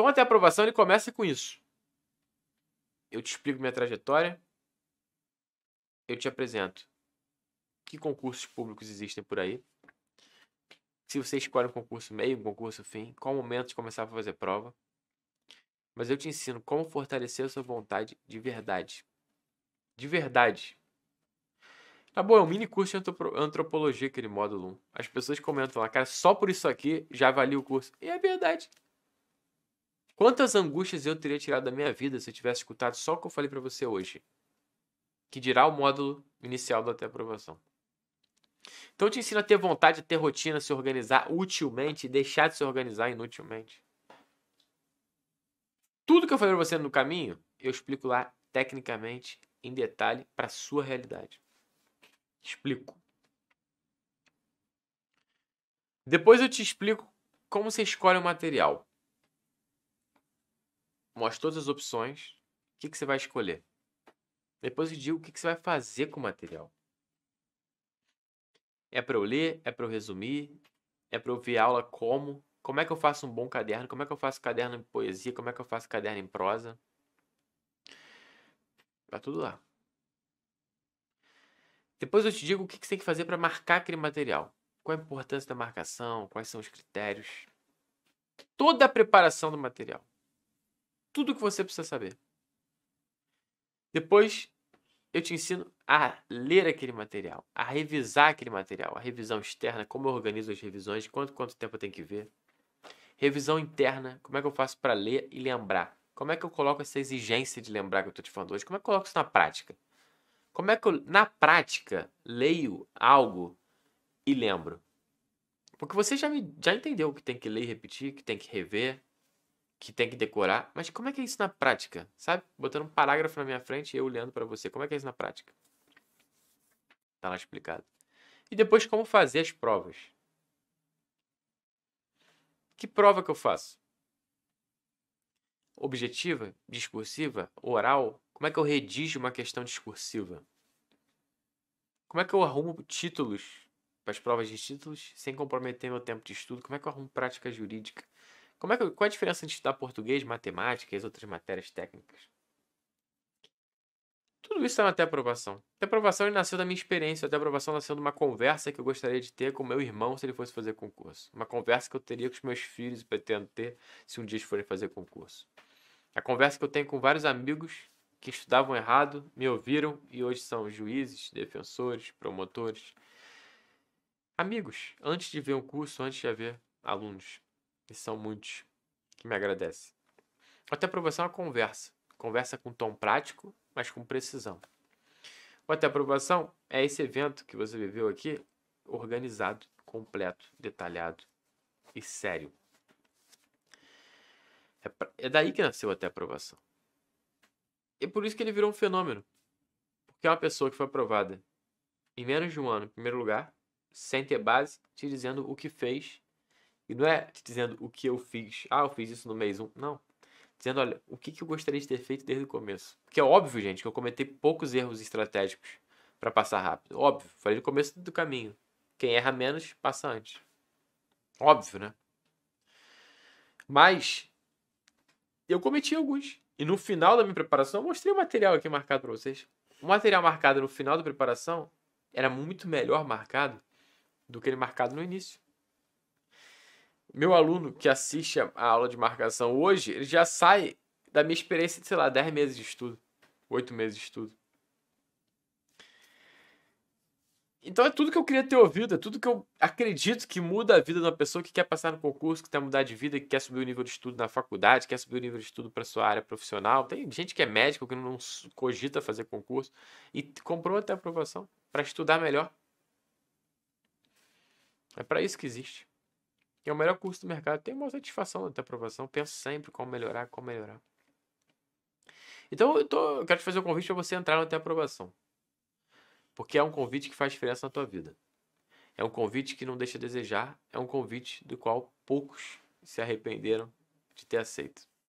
Então, até a aprovação, ele começa com isso. Eu te explico minha trajetória. Eu te apresento que concursos públicos existem por aí. Se você escolhe um concurso meio, um concurso fim, qual momento de começar a fazer prova. Mas eu te ensino como fortalecer a sua vontade de verdade. De verdade. Tá bom, é um mini curso de antropologia aquele módulo 1. As pessoas comentam lá, cara, só por isso aqui já avalia o curso. E é verdade. Quantas angústias eu teria tirado da minha vida se eu tivesse escutado só o que eu falei para você hoje? Que dirá o módulo inicial da até aprovação. Então eu te ensino a ter vontade, a ter rotina, a se organizar utilmente e deixar de se organizar inutilmente. Tudo que eu falei para você no caminho, eu explico lá tecnicamente, em detalhe, para sua realidade. Explico. Depois eu te explico como você escolhe o material mostra todas as opções, o que, que você vai escolher. Depois eu digo o que, que você vai fazer com o material. É para eu ler? É para eu resumir? É para eu ver aula como? Como é que eu faço um bom caderno? Como é que eu faço caderno em poesia? Como é que eu faço caderno em prosa? Tá tudo lá. Depois eu te digo o que, que você tem que fazer para marcar aquele material. Qual a importância da marcação? Quais são os critérios? Toda a preparação do material tudo o que você precisa saber. Depois, eu te ensino a ler aquele material, a revisar aquele material, a revisão externa, como eu organizo as revisões, quanto quanto tempo eu tenho que ver. Revisão interna, como é que eu faço para ler e lembrar? Como é que eu coloco essa exigência de lembrar que eu estou te falando hoje? Como é que eu coloco isso na prática? Como é que eu, na prática, leio algo e lembro? Porque você já, me, já entendeu que tem que ler e repetir, que tem que rever, que tem que decorar, mas como é que é isso na prática, sabe? Botando um parágrafo na minha frente e eu olhando para você, como é que é isso na prática? Tá lá explicado. E depois como fazer as provas. Que prova que eu faço? Objetiva, discursiva, oral? Como é que eu redijo uma questão discursiva? Como é que eu arrumo títulos para as provas de títulos sem comprometer meu tempo de estudo? Como é que eu arrumo prática jurídica? Como é que, qual é a diferença entre estudar português, matemática e as outras matérias técnicas? Tudo isso está na Aprovação. Até Aprovação nasceu da minha experiência. Até Aprovação nasceu de uma conversa que eu gostaria de ter com meu irmão se ele fosse fazer concurso. Uma conversa que eu teria com os meus filhos e pretendo ter se um dia eles forem fazer concurso. A conversa que eu tenho com vários amigos que estudavam errado, me ouviram e hoje são juízes, defensores, promotores. Amigos, antes de ver um curso, antes de haver alunos. E são muitos que me agradecem. Até aprovação é uma conversa. Conversa com tom prático, mas com precisão. O Até Aprovação é esse evento que você viveu aqui, organizado, completo, detalhado e sério. É, pra... é daí que nasceu Até Aprovação. E por isso que ele virou um fenômeno. Porque é uma pessoa que foi aprovada em menos de um ano, em primeiro lugar, sem ter base, te dizendo o que fez e não é te dizendo o que eu fiz. Ah, eu fiz isso no mês 1. Não. Dizendo, olha, o que, que eu gostaria de ter feito desde o começo. Porque é óbvio, gente, que eu cometei poucos erros estratégicos para passar rápido. Óbvio. Falei no começo do caminho. Quem erra menos, passa antes. Óbvio, né? Mas eu cometi alguns. E no final da minha preparação, eu mostrei o material aqui marcado para vocês. O material marcado no final da preparação era muito melhor marcado do que ele marcado no início. Meu aluno que assiste a aula de marcação hoje, ele já sai da minha experiência de, sei lá, 10 meses de estudo, 8 meses de estudo. Então é tudo que eu queria ter ouvido, é tudo que eu acredito que muda a vida de uma pessoa que quer passar no concurso, que quer mudar de vida, que quer subir o nível de estudo na faculdade, quer subir o nível de estudo para sua área profissional. Tem gente que é médico que não cogita fazer concurso e comprou até a aprovação para estudar melhor. É para isso que existe. É o melhor curso do mercado. Tenho uma satisfação da tua aprovação. Penso sempre como melhorar, como melhorar. Então, eu, tô, eu quero te fazer um convite para você entrar na tua aprovação. Porque é um convite que faz diferença na tua vida. É um convite que não deixa a desejar. É um convite do qual poucos se arrependeram de ter aceito.